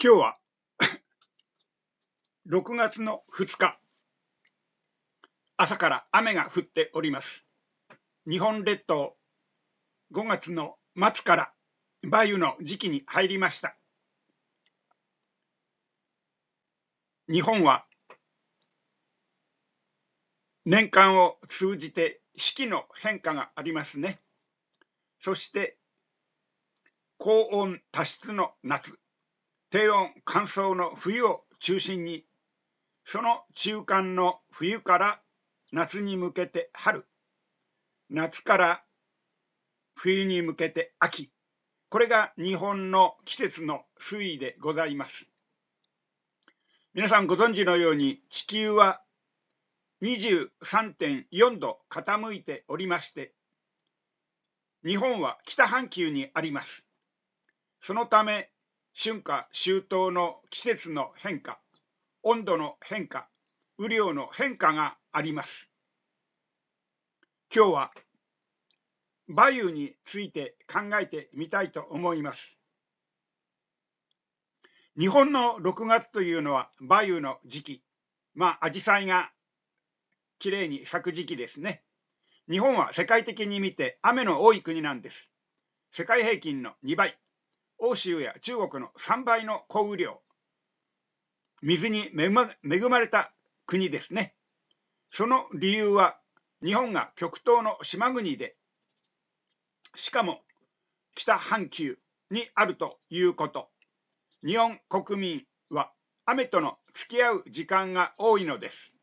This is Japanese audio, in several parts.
今日は6 月の2日朝から雨が降っております日本列島5月の末から梅雨の時期に入りました日本は年間を通じて四季の変化がありますねそして高温多湿の夏低温乾燥の冬を中心にその中間の冬から夏に向けて春夏から冬に向けて秋これが日本の季節の推移でございます皆さんご存知のように地球は23.4度傾いておりまして日本は北半球にありますそのため春夏秋冬の季節の変化温度の変化雨量の変化があります今日は梅雨について考えてみたいと思います日本の6月というのは梅雨の時期まあ紫陽花がきれいに咲く時期ですね日本は世界的に見て雨の多い国なんです世界平均の2倍欧州や中国の3倍の降雨量水に恵ま恵まれた国ですねその理由は日本が極東の島国でしかも北半球にあるということ日本国民は雨との付き合う時間が多いのです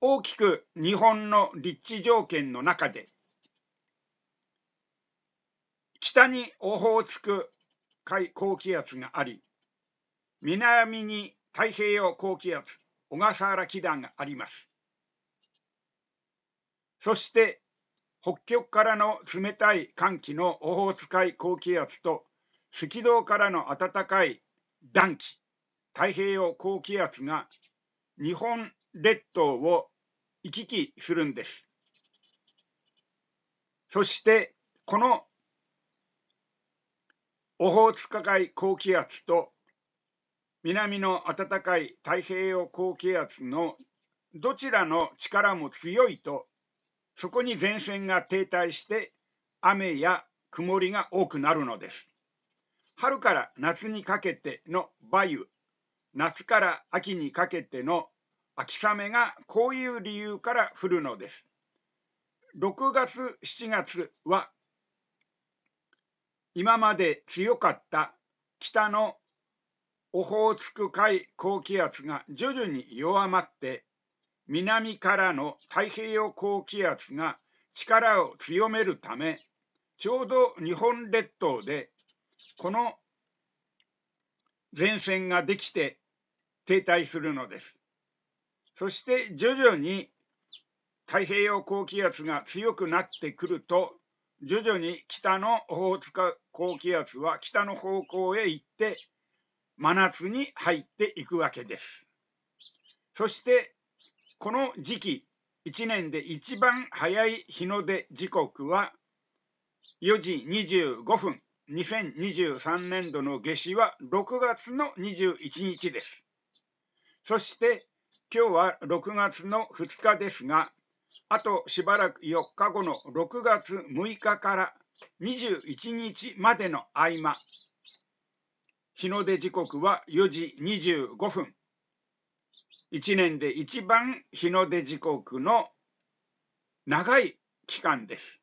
大きく日本の立地条件の中で北にオホーツク海高気圧があり南に太平洋高気圧小笠原気団がありますそして北極からの冷たい寒気のオホーツク海高気圧と赤道からの暖かい暖気太平洋高気圧が日本列島を行き来するんですそしてこのオホーツク海高気圧と南の暖かい太平洋高気圧のどちらの力も強いとそこに前線が停滞して雨や曇りが多くなるのです。春から夏にかけての梅雨夏から秋にかけての秋雨がこういう理由から降るのです。6月7月は今まで強かった北のオホーツク海高気圧が徐々に弱まって南からの太平洋高気圧が力を強めるためちょうど日本列島でこの前線ができて停滞するのです。そして徐々に太平洋高気圧が強くなってくると徐々に北のオホ高気圧は北の方向へ行って真夏に入っていくわけです。そしてこの時期1年で一番早い日の出時刻は4時25分2023年度の夏至は6月の21日です。そして今日は6月の2日ですがあとしばらく4日後の6月6日から21日までの合間、日の出時刻は4時25分。1年で一番日の出時刻の長い期間です。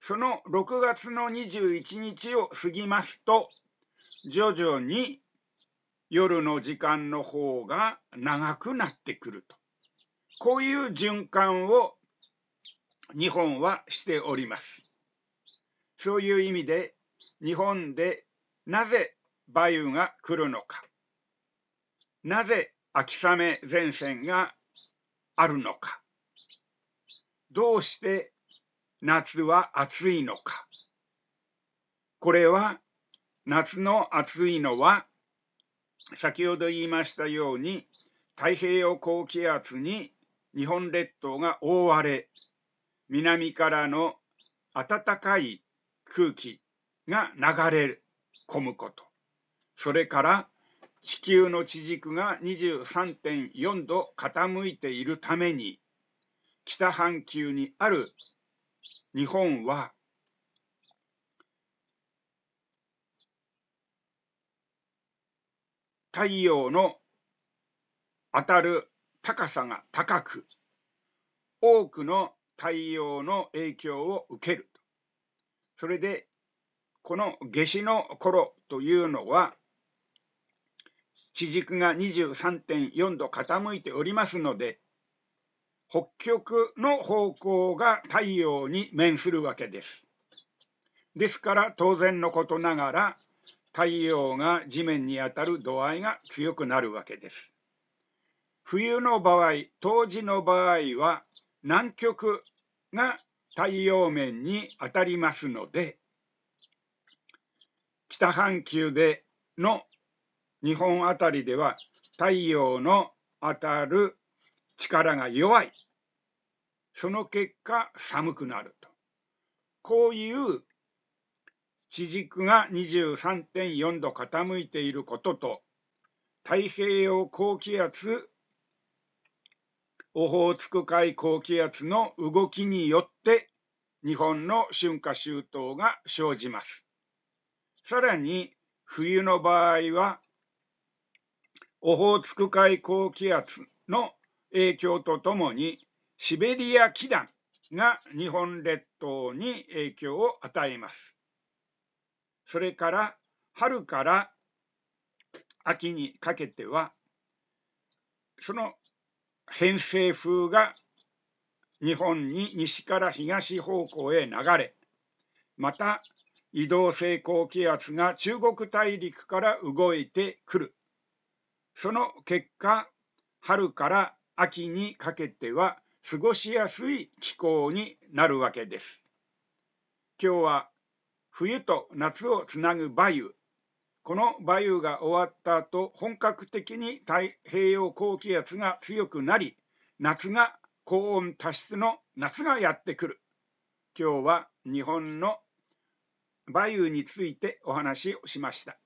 その6月の21日を過ぎますと、徐々に夜の時間の方が長くなってくると。こういう循環を日本はしております。そういう意味で日本でなぜ梅雨が来るのかなぜ秋雨前線があるのかどうして夏は暑いのかこれは夏の暑いのは先ほど言いましたように太平洋高気圧に日本列島が覆われ南からの暖かい空気が流れ込むことそれから地球の地軸が23.4度傾いているために北半球にある日本は太陽の当たる高さが高く多くの太陽の影響を受ける。それで、この夏至の頃というのは、地軸が23.4度傾いておりますので、北極の方向が太陽に面するわけです。ですから当然のことながら太陽が地面に当たる度合いが強くなるわけです。冬の場合、冬至の場合は南極が太陽面に当たりますので北半球での日本あたりでは太陽の当たる力が弱いその結果寒くなるとこういう地軸が23.4度傾いていることと太平洋高気圧オホーツク海高気圧の動きによって日本の春夏秋冬が生じます。さらに冬の場合はオホーツク海高気圧の影響とともにシベリア気団が日本列島に影響を与えます。それから春から秋にかけてはその偏西風が日本に西から東方向へ流れまた移動性高気圧が中国大陸から動いてくるその結果春から秋にかけては過ごしやすい気候になるわけです今日は冬と夏をつなぐ梅雨この梅雨が終わった後本格的に太平洋高気圧が強くなり夏が高温多湿の夏がやってくる今日は日本の梅雨についてお話をしました。